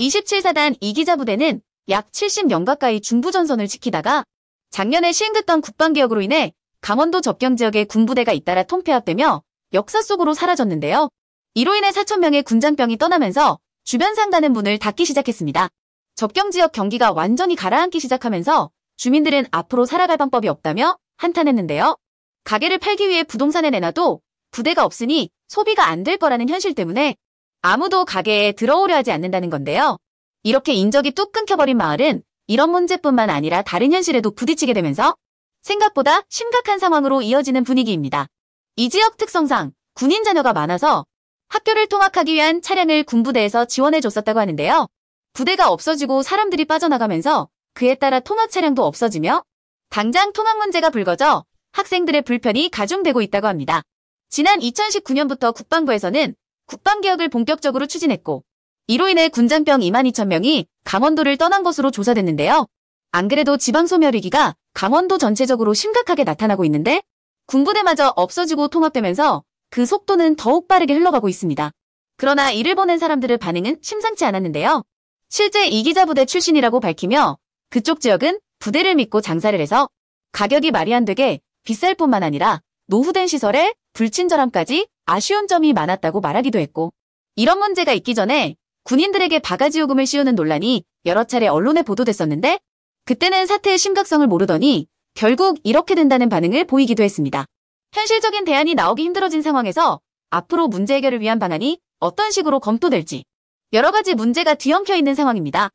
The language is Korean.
27사단 이기자 부대는 약 70년 가까이 중부전선을 지키다가 작년에 시행됐던 국방개혁으로 인해 강원도 접경 지역의 군부대가 잇따라 통폐합되며 역사 속으로 사라졌는데요. 이로 인해 4천명의 군장병이 떠나면서 주변 상가는 문을 닫기 시작했습니다. 접경 지역 경기가 완전히 가라앉기 시작하면서 주민들은 앞으로 살아갈 방법이 없다며 한탄했는데요. 가게를 팔기 위해 부동산에 내놔도 부대가 없으니 소비가 안 될 거라는 현실 때문에 아무도 가게에 들어오려 하지 않는다는 건데요. 이렇게 인적이 뚝 끊겨버린 마을은 이런 문제뿐만 아니라 다른 현실에도 부딪히게 되면서 생각보다 심각한 상황으로 이어지는 분위기입니다. 이 지역 특성상 군인 자녀가 많아서 학교를 통학하기 위한 차량을 군부대에서 지원해 줬었다고 하는데요. 부대가 없어지고 사람들이 빠져나가면서 그에 따라 통학 차량도 없어지며 당장 통학 문제가 불거져 학생들의 불편이 가중되고 있다고 합니다. 지난 2019년부터 국방부에서는 국방개혁을 본격적으로 추진했고 이로 인해 군장병 2만 2천 명이 강원도를 떠난 것으로 조사됐는데요. 안 그래도 지방소멸 위기가 강원도 전체적으로 심각하게 나타나고 있는데 군부대마저 없어지고 통합되면서 그 속도는 더욱 빠르게 흘러가고 있습니다. 그러나 이를 보낸 사람들의 반응은 심상치 않았는데요. 실제 이기자 부대 출신이라고 밝히며 그쪽 지역은 부대를 믿고 장사를 해서 가격이 말이 안 되게 비쌀 뿐만 아니라 노후된 시설에 불친절함까지 아쉬운 점이 많았다고 말하기도 했고 이런 문제가 있기 전에 군인들에게 바가지 요금을 씌우는 논란이 여러 차례 언론에 보도됐었는데 그때는 사태의 심각성을 모르더니 결국 이렇게 된다는 반응을 보이기도 했습니다. 현실적인 대안이 나오기 힘들어진 상황에서 앞으로 문제 해결을 위한 방안이 어떤 식으로 검토될지 여러 가지 문제가 뒤엉켜 있는 상황입니다.